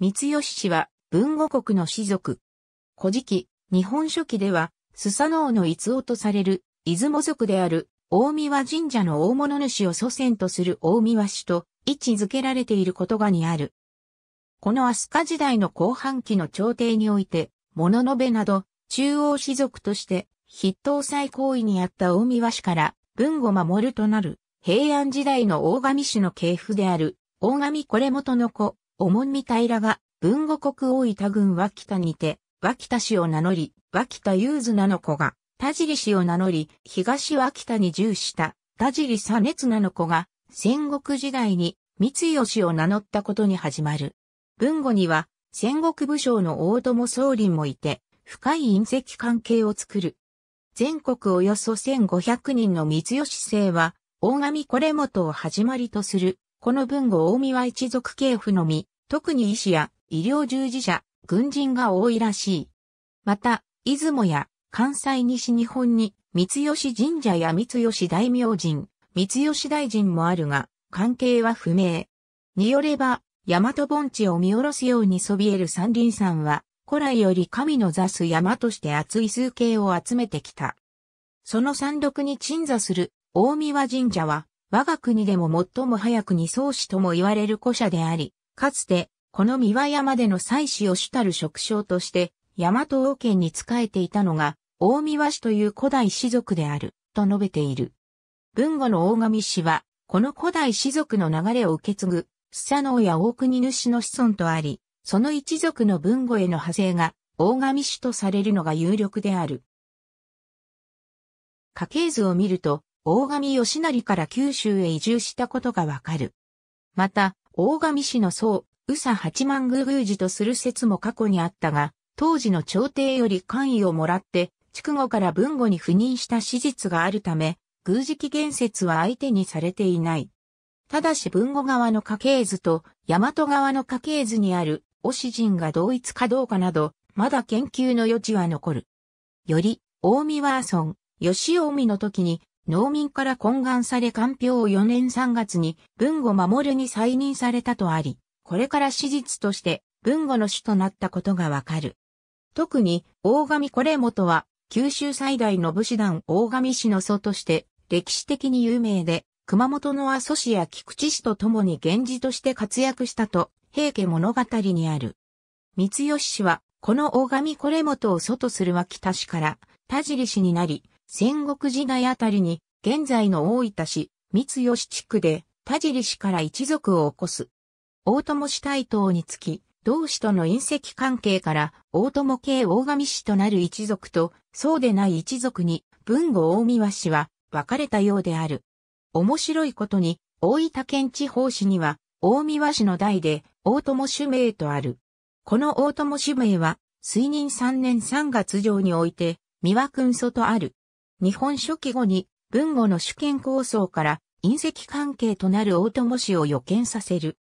三吉氏は文語国の士族。古事記、日本書紀では、スサノオの逸夫とされる、出雲族である、大宮神社の大物主を祖先とする大宮氏と位置づけられていることがにある。この飛鳥時代の後半期の朝廷において、物のべなど、中央士族として、筆頭最行為にあった大宮氏から、文語守るとなる、平安時代の大神氏の系譜である、大神これ元の子、おもんみ平が、文後国大分郡脇田にて、脇田氏を名乗り、脇田雄なの子が、田尻氏を名乗り、東脇田に従した、田尻左熱なの子が、戦国時代に、三井氏を名乗ったことに始まる。文後には、戦国武将の大友総林もいて、深い隕石関係を作る。全国およそ1500人の三吉姓は、大神これもとを始まりとするこの文豪大見は一族系譜のみ、特に医師や医療従事者、軍人が多いらしい。また、出雲や関西西日本に三吉神社や三吉大明神、三吉大臣もあるが、関係は不明。によれば、大和盆地を見下ろすようにそびえる山林山は、古来より神の座す山として厚い数形を集めてきた。その山麓に鎮座する大宮神社は、我が国でも最も早くに層子とも言われる古社であり、かつて、この三輪山での祭祀を主たる職称として、大和王権に仕えていたのが、大三輪氏という古代氏族である、と述べている。文後の大神氏は、この古代氏族の流れを受け継ぐ、サノオや大国主の子孫とあり、その一族の文後への派生が、大神氏とされるのが有力である。家系図を見ると、大神義成から九州へ移住したことがわかる。また、大神氏の僧、宇佐八幡宮宮寺とする説も過去にあったが、当時の朝廷より官位をもらって、筑後から文後に赴任した史実があるため、宮寺起言説は相手にされていない。ただし文後側の家系図と大和側の家系図にある、おシ人が同一かどうかなど、まだ研究の余地は残る。より、大見和村、吉大見の時に、農民から懇願され官票を4年3月に文後守に再任されたとあり、これから史実として文後の主となったことがわかる。特に大神これ元は九州最大の武士団大神氏の祖として歴史的に有名で、熊本の阿蘇市や菊池市と共に源氏として活躍したと、平家物語にある。三吉氏は、この大神これ元を祖とする脇田氏から、田尻氏になり、戦国時代あたりに、現在の大分市、三吉地区で、田尻氏から一族を起こす。大友氏大東につき、同氏との隕石関係から、大友系大神氏となる一族と、そうでない一族に、文後大和氏は、分かれたようである。面白いことに、大分県地方市には、大和市の代で、大友氏名とある。この大友氏名は、水任3年3月上において、三輪君祖とある。日本初期後に文語の主権構想から隕石関係となる大友氏を予見させる。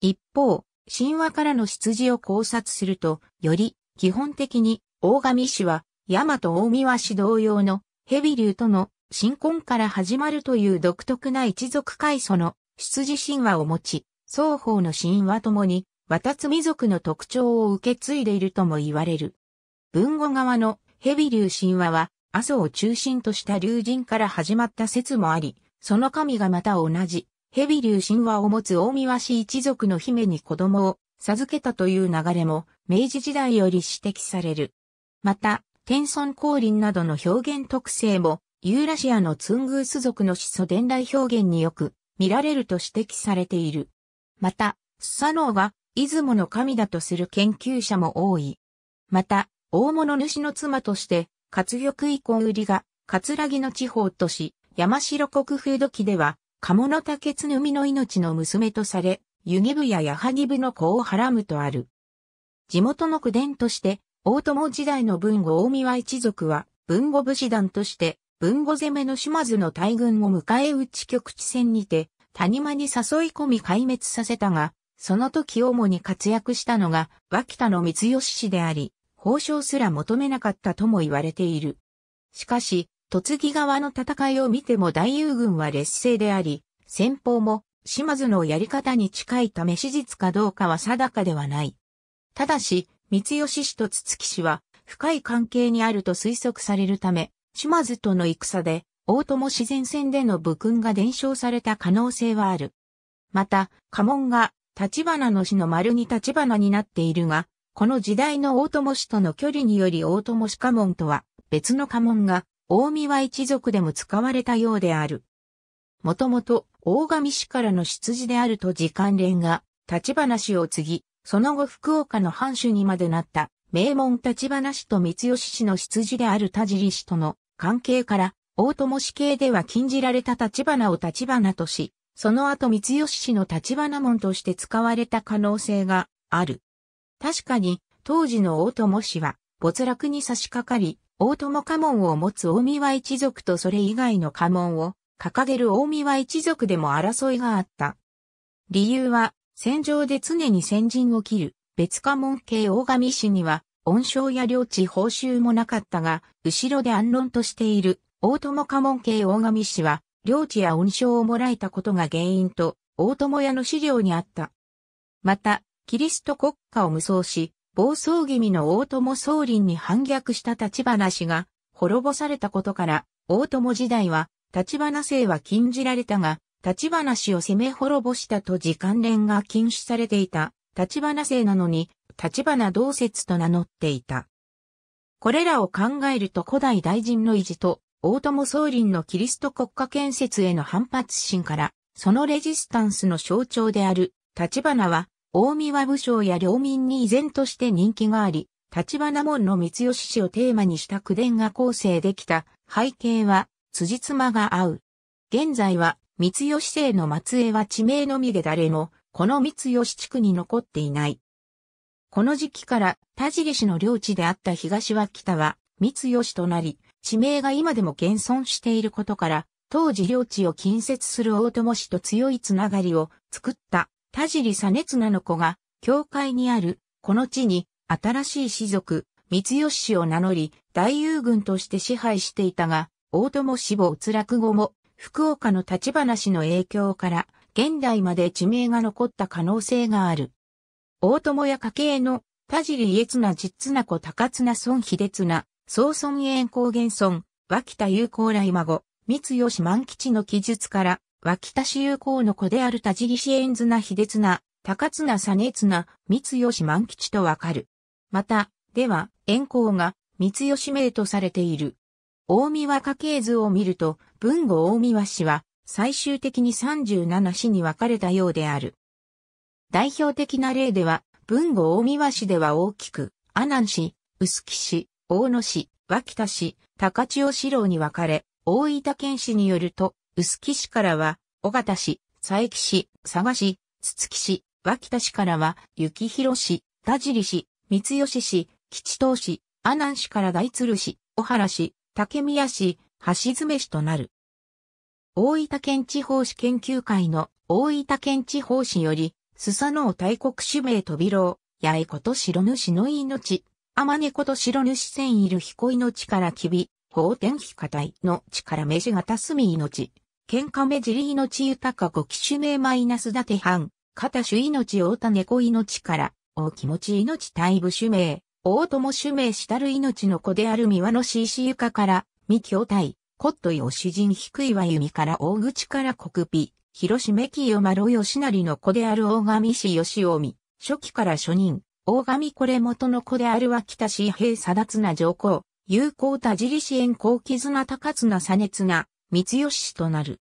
一方、神話からの出自を考察すると、より基本的に大神氏は、大和大和氏同様のヘビ流との新婚から始まるという独特な一族階祖の出自神話を持ち、双方の神話ともに、渡津族の特徴を受け継いでいるとも言われる。文語側のヘビ流神話は、阿蘇を中心とした竜神から始まった説もあり、その神がまた同じ、蛇竜神話を持つ大見和氏一族の姫に子供を授けたという流れも明治時代より指摘される。また、天孫降臨などの表現特性も、ユーラシアのツングース族の始祖伝来表現によく見られると指摘されている。また、スサノオが出雲の神だとする研究者も多い。また、大物主の妻として活力以降売りが、葛城の地方都市、山城国風土記では、鴨の竹津みの命の娘とされ、湯木部や矢作部の子をはらむとある。地元の区伝として、大友時代の文後大宮一族は、文後武士団として、文後攻めの島津の大軍を迎え撃ち局地戦にて、谷間に誘い込み壊滅させたが、その時主に活躍したのが、脇田の三吉氏であり、交渉すら求めなかったとも言われている。しかし、突木側の戦いを見ても大友軍は劣勢であり、先方も島津のやり方に近いため史実かどうかは定かではない。ただし、三吉氏と筒木氏は深い関係にあると推測されるため、島津との戦で、大友自然戦での武勲が伝承された可能性はある。また、家紋が、立花の死の丸に立花になっているが、この時代の大友氏との距離により大友氏家紋とは別の家紋が大宮一族でも使われたようである。もともと大神氏からの出自であると時関連が立花氏を継ぎ、その後福岡の藩主にまでなった名門立花氏と三吉氏の出自である田尻氏との関係から、大友氏系では禁じられた立花を立花とし、その後三吉氏の立花門として使われた可能性がある。確かに、当時の大友氏は、没落に差し掛かり、大友家紋を持つ大宮一族とそれ以外の家紋を掲げる大宮一族でも争いがあった。理由は、戦場で常に先陣を切る別家紋系大神氏には、恩賞や領地報酬もなかったが、後ろで安論としている大友家紋系大神氏は、領地や恩賞をもらえたことが原因と、大友屋の資料にあった。また、キリスト国家を無双し、暴走気味の大友宗林に反逆した立花氏が滅ぼされたことから、大友時代は立花姓は禁じられたが、立花氏を攻め滅ぼしたと時間連が禁止されていた立花姓なのに、立花同説と名乗っていた。これらを考えると古代大臣の維持と、大友宗林のキリスト国家建設への反発心から、そのレジスタンスの象徴である、立花は、大見和武将や領民に依然として人気があり、立花門の光吉氏をテーマにした句伝が構成できた背景は、辻褄が合う。現在は、三吉姓の末裔は地名のみで誰も、この三吉地区に残っていない。この時期から、田尻氏の領地であった東は北は、三吉となり、地名が今でも現存していることから、当時領地を近接する大友氏と強いつながりを作った田尻熱なの子が、教会にある、この地に、新しい士族、三吉氏を名乗り、大友軍として支配していたが、大友望没落後も、福岡の立花氏の影響から、現代まで地名が残った可能性がある。大友や家系の、田尻家綱実綱子高綱孫秀綱、総孫延高原孫、脇田友好来孫、三吉万吉の記述から、脇田氏友好の子である田尻氏縁綱秀綱、高綱実綱、三吉万吉とわかる。また、では、縁光が三吉名とされている。大見和家系図を見ると、文後大見和氏は最終的に37氏に分かれたようである。代表的な例では、文後大見和氏では大きく、阿南氏、薄木氏、大野氏、脇田氏、高千代四郎に分かれ、大分県氏によると、臼杵市からは、尾形市、佐伯市、佐賀市、筒木市、脇田市からは、雪広市、田尻市、三吉市、吉東市、阿南市から大鶴市、小原市、竹宮市、橋爪市となる。大分県地方史研究会の大分県地方史より、スサノオ大国氏名飛び八重子と白主の命、天猫と白主千いる彦命からきび、法天飛火体の力飯がたすみ命。喧嘩目尻命豊かご機種名マイナスだて藩、肩主命大田猫命から、大気持ち命大部主名、大友主名したる命の子である三輪の c し床から、三兄弟、コットイを主人低いは弓から大口から国美、広島清丸な成の子である大神氏吉臣、初期から初任、大神これ元の子である脇田氏平貞綱上皇、有効田尻支援高絆高綱熱な、三吉氏となる。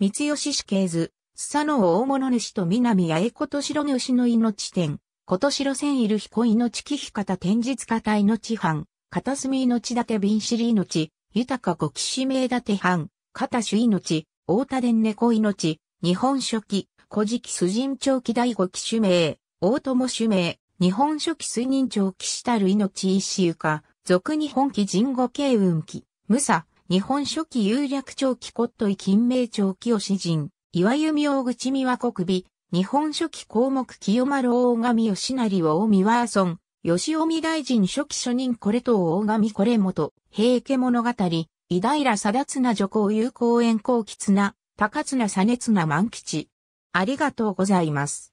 三吉氏系図、須佐の大物主と南八重琴城主の命天、琴城千いる彦命木彦方天日方命藩、片隅命立て瓶尻命、豊か五騎士名立て藩、片主命、大田伝猫命、日本書紀、古事記素人長期第五騎士名、大友主名、日本書紀水人長騎士たる命一周か、俗日本記人五慶運記、武佐、日本初期有略長期骨董い金名長を詩人、岩弓大口美和国美、日本初期項目清丸大神吉成を美和村、吉尾大臣初期初任これと大神これ元、平家物語、伊平貞綱女行有公園高吉綱、高綱熱綱万吉。ありがとうございます。